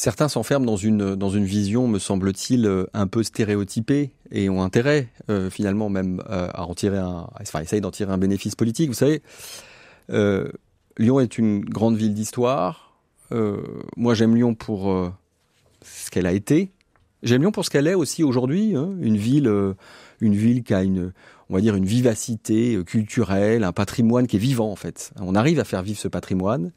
Certains s'enferment dans une, dans une vision, me semble-t-il, euh, un peu stéréotypée et ont intérêt, euh, finalement, même euh, à en tirer un, enfin, essayer d'en tirer un bénéfice politique. Vous savez, Lyon est une grande ville d'histoire. moi, j'aime Lyon pour ce qu'elle a été, J'aime Lyon pour ce qu'elle est aussi aujourd'hui, hein. une ville, euh, une ville qui a une, on va dire une vivacité euh, culturelle, un patrimoine qui est vivant en fait. On arrive à faire vivre ce patrimoine.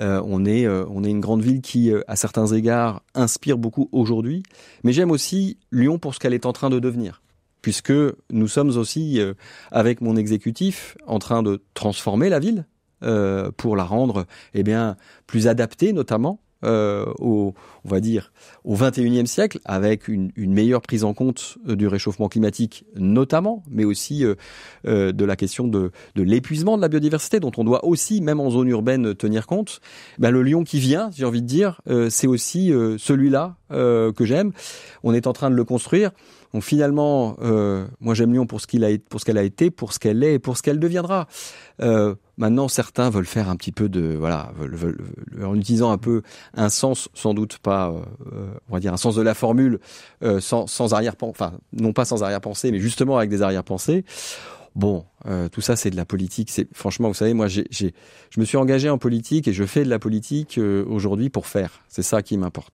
Euh, on est, on est une grande ville qui, à certains égards, inspire beaucoup aujourd'hui. Mais j'aime aussi Lyon pour ce qu'elle est en train de devenir, puisque nous sommes aussi, avec mon exécutif, en train de transformer la ville pour la rendre, eh bien, plus adaptée notamment euh, au, on va dire, au 21e siècle, avec une, meilleure prise en compte euh, du réchauffement climatique notamment, mais aussi euh, de la question de, l'épuisement de la biodiversité, dont on doit aussi, même en zone urbaine, tenir compte. Ben, le lion qui vient, j'ai envie de dire, c'est aussi celui-là que j'aime. On est en train de le construire. Donc finalement, moi j'aime Lyon pour ce qu'il a, pour ce qu'elle a été, pour ce qu'elle est, et pour ce qu'elle deviendra. Maintenant, certains veulent faire un petit peu de voilà, en utilisant un peu un sens sans doute pas, euh, euh, on va dire un sens de la formule euh, sans, sans arrière enfin non pas sans arrière-pensée, mais justement avec des arrière-pensées. Bon, tout ça c'est de la politique. C'est franchement, vous savez, moi j'ai, je me suis engagé en politique et je fais de la politique aujourd'hui pour faire. C'est ça qui m'importe.